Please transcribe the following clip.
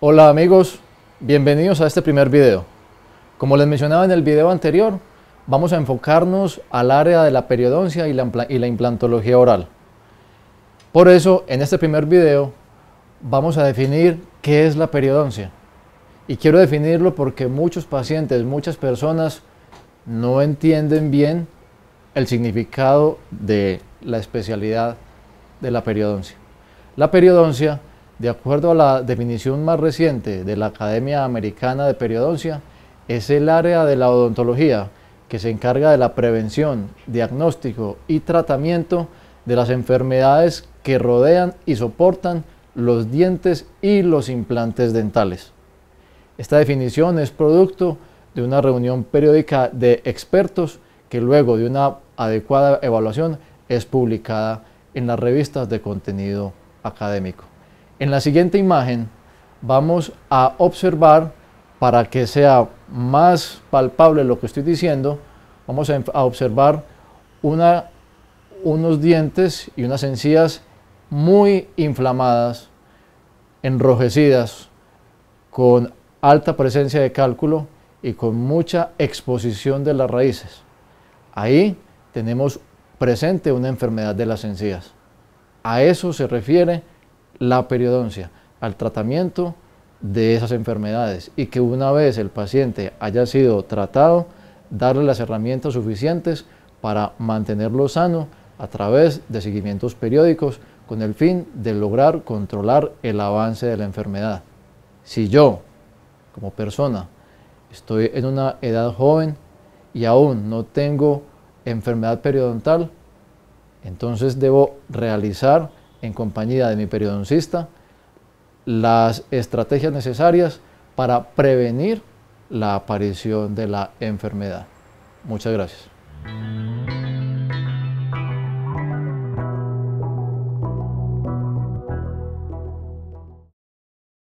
Hola amigos, bienvenidos a este primer video. Como les mencionaba en el video anterior, vamos a enfocarnos al área de la periodoncia y la, implantología oral. Por eso, en este primer video, vamos a definir qué es la periodoncia. Y quiero definirlo porque muchos pacientes, muchas personas no entienden bien el significado de la especialidad de la periodoncia. La periodoncia de acuerdo a la definición más reciente de la Academia Americana de Periodoncia, es el área de la odontología que se encarga de la prevención, diagnóstico y tratamiento de las enfermedades que rodean y soportan los dientes y los implantes dentales. Esta definición es producto de una reunión periódica de expertos que luego de una adecuada evaluación es publicada en las revistas de contenido académico. En la siguiente imagen vamos a observar para que sea más palpable lo que estoy diciendo, vamos a, observar unos dientes y unas encías muy inflamadas, enrojecidas, con alta presencia de cálculo y con mucha exposición de las raíces. Ahí tenemos presente una enfermedad de las encías. A eso se refiere la periodoncia al tratamiento de esas enfermedades y que una vez el paciente haya sido tratado, darle las herramientas suficientes para mantenerlo sano a través de seguimientos periódicos con el fin de lograr controlar el avance de la enfermedad. Si yo, como persona, estoy en una edad joven y aún no tengo enfermedad periodontal, entonces debo realizar en compañía de mi periodoncista, las estrategias necesarias para prevenir la aparición de la enfermedad. Muchas gracias.